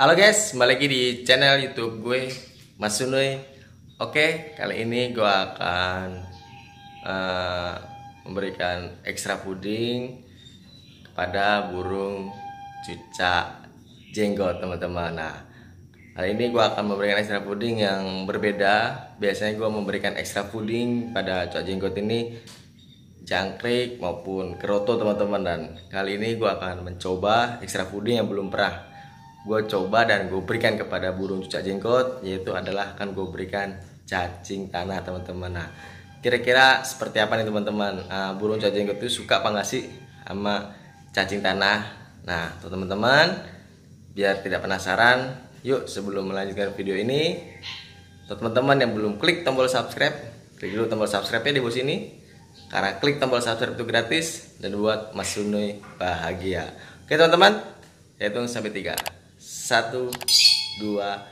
Halo guys, kembali lagi di channel YouTube gue Mas Sunoy. Oke, kali ini gue akan uh, memberikan ekstra puding kepada burung cucak jenggot teman-teman. Nah, kali ini gue akan memberikan ekstra puding yang berbeda. Biasanya gue memberikan ekstra puding pada cucak jenggot ini jangkrik maupun keroto teman-teman dan kali ini gue akan mencoba ekstra puding yang belum pernah gue coba dan gue berikan kepada burung cucak jenggot yaitu adalah akan gue berikan cacing tanah teman-teman nah kira-kira seperti apa nih teman-teman uh, burung cacing jenggot itu suka apa nggak sih sama cacing tanah nah teman-teman biar tidak penasaran yuk sebelum melanjutkan video ini teman-teman yang belum klik tombol subscribe klik dulu tombol subscribe ya di bawah sini karena klik tombol subscribe itu gratis dan buat Mas Sunui bahagia oke teman-teman saya hitung sampai tiga satu dua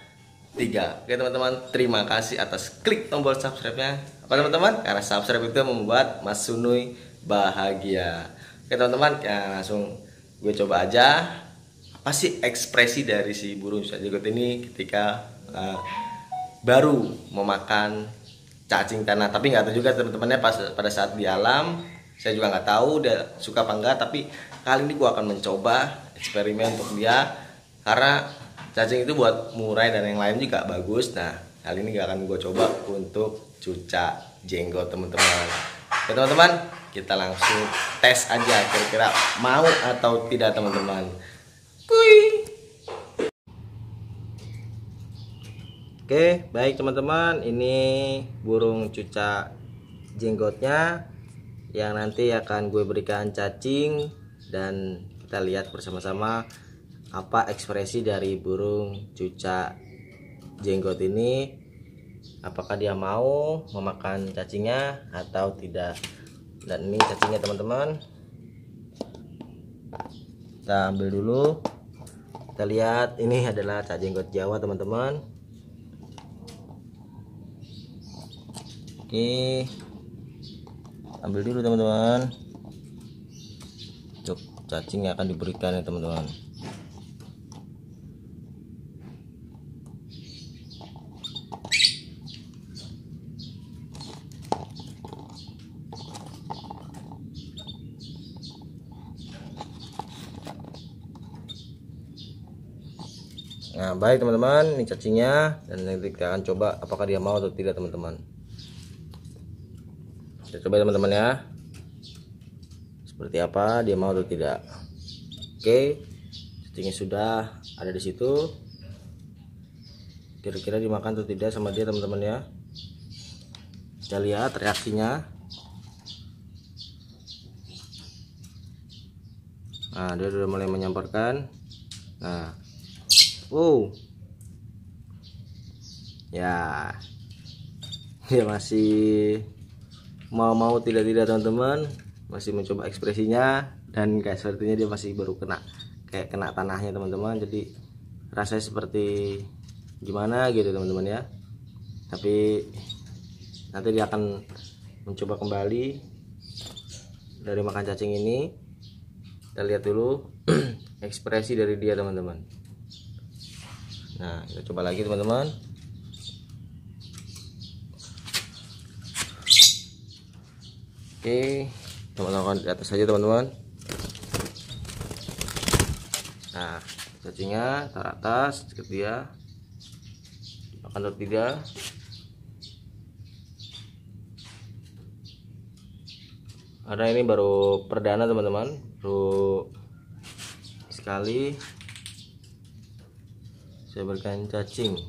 tiga oke teman-teman terima kasih atas klik tombol subscribe nya apa teman-teman karena subscribe itu membuat Mas Sunui bahagia oke teman-teman ya, langsung gue coba aja apa sih ekspresi dari si burung jagot ini ketika uh, baru memakan cacing tanah tapi nggak tahu juga teman-temannya pas pada saat di alam saya juga nggak tahu dia suka apa enggak tapi kali ini gue akan mencoba eksperimen untuk dia karena cacing itu buat murai dan yang lain juga bagus nah kali ini gak akan gue coba untuk cuca jenggot teman-teman ya teman-teman kita langsung tes aja kira-kira mau atau tidak teman-teman kuy Oke, baik teman-teman, ini burung cuca jenggotnya yang nanti akan gue berikan cacing dan kita lihat bersama-sama apa ekspresi dari burung cucak jenggot ini apakah dia mau memakan cacingnya atau tidak dan ini cacingnya teman-teman kita ambil dulu kita lihat ini adalah cacing jenggot jawa teman-teman oke ambil dulu teman-teman untuk cacing yang akan diberikan ya teman-teman nah baik teman-teman ini cacingnya dan nanti kita akan coba apakah dia mau atau tidak teman-teman kita coba teman-teman ya seperti apa dia mau atau tidak oke cacingnya sudah ada di situ kira-kira dimakan atau tidak sama dia teman-teman ya kita lihat reaksinya nah dia sudah mulai menyamparkan nah wow ya dia ya, masih mau-mau tidak-tidak teman-teman masih mencoba ekspresinya dan kayak sepertinya dia masih baru kena kayak kena tanahnya teman-teman jadi rasanya seperti gimana gitu teman-teman ya tapi nanti dia akan mencoba kembali dari makan cacing ini kita lihat dulu ekspresi dari dia teman-teman nah kita coba lagi teman-teman oke teman-teman di atas saja teman-teman nah cacingnya taruh atas sedikit dia akan atau tidak karena ini baru perdana teman-teman baru sekali saya berikan cacing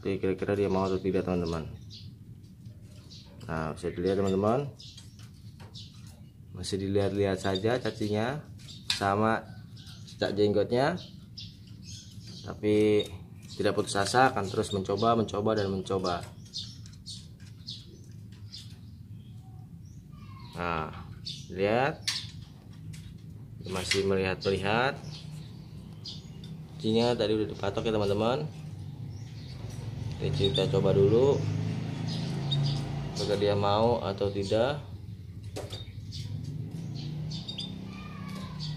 oke kira-kira dia mau atau tidak teman-teman nah bisa dilihat teman-teman masih dilihat-lihat saja cacingnya sama cak jenggotnya tapi tidak putus asa akan terus mencoba mencoba dan mencoba nah lihat masih melihat lihat kuncinya tadi udah dipatok ya teman-teman kita coba dulu apakah dia mau atau tidak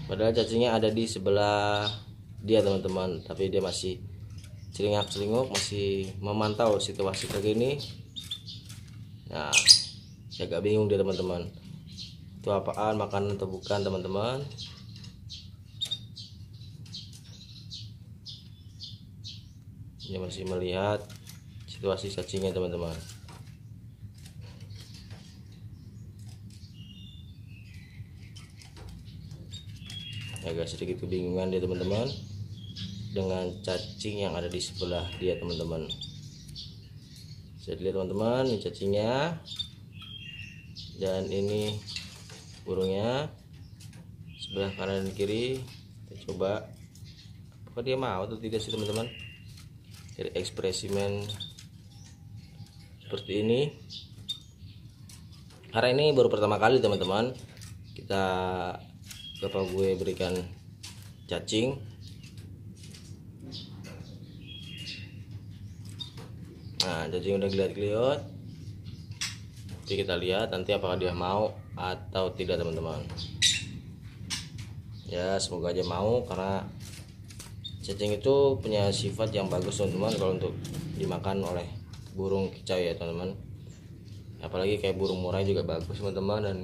padahal cacingnya ada di sebelah dia teman-teman tapi dia masih celingak celinguk masih memantau situasi kayak gini nah agak bingung dia teman-teman itu apaan makanan atau bukan teman-teman Saya masih melihat situasi cacingnya teman-teman agak sedikit kebingungan dia teman-teman dengan cacing yang ada di sebelah dia teman-teman Saya lihat teman-teman ini cacingnya dan ini burungnya sebelah kanan dan kiri kita coba apakah dia mau atau tidak sih teman-teman jadi eksperimen seperti ini karena ini baru pertama kali teman-teman kita bapak gue berikan cacing nah cacing udah geliat-geliat jadi kita lihat nanti apakah dia mau atau tidak teman-teman ya semoga aja mau karena cacing itu punya sifat yang bagus teman-teman kalau untuk dimakan oleh burung kicau ya teman-teman apalagi kayak burung murai juga bagus teman-teman dan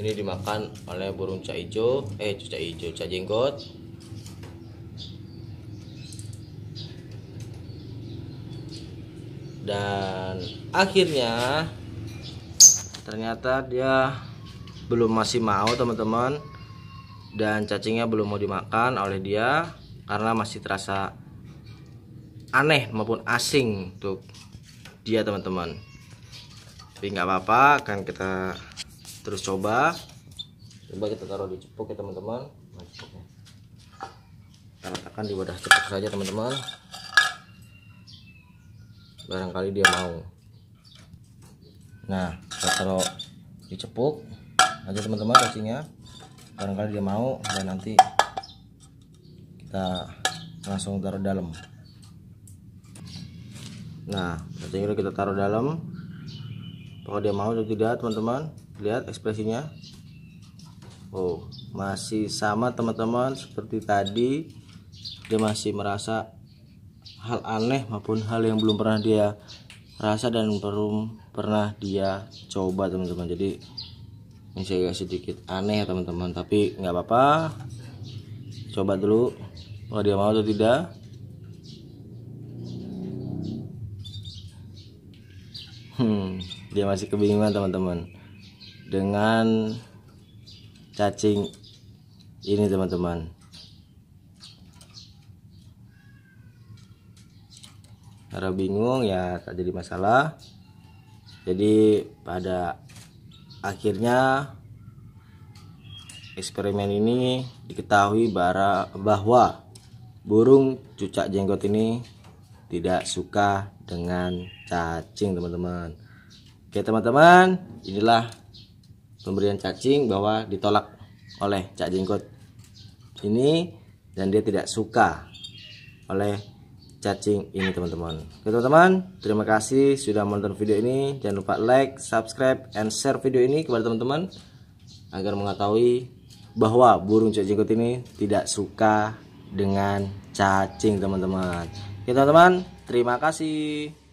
ini dimakan oleh burung cak hijau eh cak hijau cak jenggot dan akhirnya ternyata dia belum masih mau teman-teman dan cacingnya belum mau dimakan oleh dia karena masih terasa aneh maupun asing untuk dia teman-teman tapi nggak apa-apa kan kita terus coba coba kita taruh di cepuk ya teman-teman nah, kita letakkan di wadah cepuk saja teman-teman barangkali dia mau nah kita taruh di cepuk aja teman-teman cacingnya barangkali dia mau dan nanti kita langsung taruh dalam nah nanti kita taruh dalam kalau dia mau atau tidak teman-teman lihat ekspresinya Oh masih sama teman-teman seperti tadi dia masih merasa hal aneh maupun hal yang belum pernah dia rasa dan belum pernah dia coba teman-teman jadi ini saya sedikit aneh ya, teman-teman tapi nggak apa-apa coba dulu kalau dia mau atau tidak hmm, dia masih kebingungan teman-teman dengan cacing ini teman-teman karena bingung ya tak jadi masalah jadi pada akhirnya eksperimen ini diketahui bahwa burung cucak jenggot ini tidak suka dengan cacing teman-teman oke teman-teman inilah pemberian cacing bahwa ditolak oleh cak jenggot ini dan dia tidak suka oleh cacing ini teman-teman Oke teman-teman terima kasih sudah menonton video ini Jangan lupa like, subscribe, and share video ini kepada teman-teman Agar mengetahui bahwa burung cacing kut ini tidak suka dengan cacing teman-teman Oke teman-teman terima kasih